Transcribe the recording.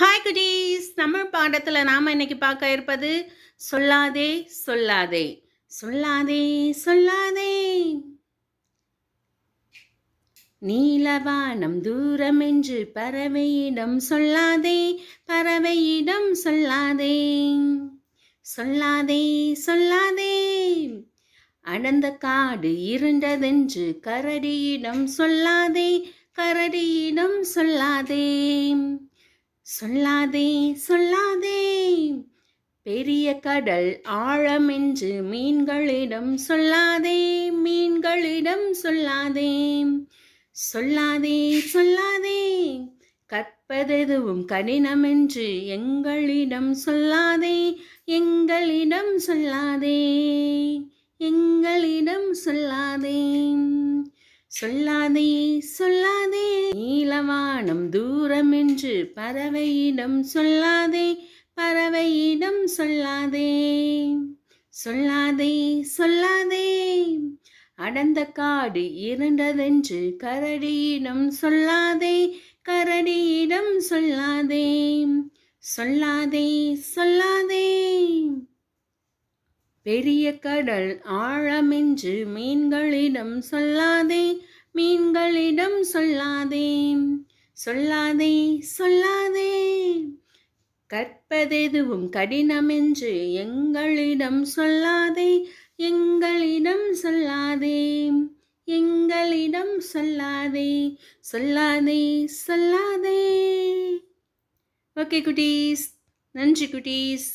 hi goodies Tamil பாடத்தில் நாம் இன்னைக்கு பார்க்க இருப்பது சொல்லாதே சொல்லாதே சொல்லாதே சொல்லாதே நீலவானம் தூரமென்று பறவையிடம் சொல்லாதே பறவையிடம் சொல்லாதே சொல்லாதே சொல்லாதே அடந்த காடு இருண்டதென்று கரடியிடம் சொல்லாதே கரடியிடம் சொல்லாதே சொல்லாதே சொல்லாதே பெரிய கடல் ஆழமென்று மீன்களிடம் சொல்லாதே மீன்களிடம் சொல்லாதே சொல்லாதே சொல்லாதே கற்பதெதுவும் கடினம் என்று எங்களிடம் சொல்லாதே எங்களிடம் சொல்லாதே எங்களிடம் சொல்லாதே சொல்லாதே சொல்ல நீலவானம் தூரமென்று பறவையிடம் சொல்லாதே பறவையிடம் சொல்லாதே சொல்லாதே சொல்லாதே அடந்த காடு இருண்டதென்று கரடியிடம் சொல்லாதே கரடியிடம் சொல்லாதே சொல்லாதே சொல்லாதே பெரிய கடல் ஆழமென்று மீன்களிடம் சொல்லாதே மீன்களிடம் சொல்லாதே சொல்லாதே சொல்லாதே கற்பதெதுவும் கடினம் என்று எங்களிடம் சொல்லாதே எங்களிடம் சொல்லாதே எங்களிடம் சொல்லாதே சொல்லாதே சொல்லாதே ஓகே குட்டீஸ் நன்றி குட்டீஸ்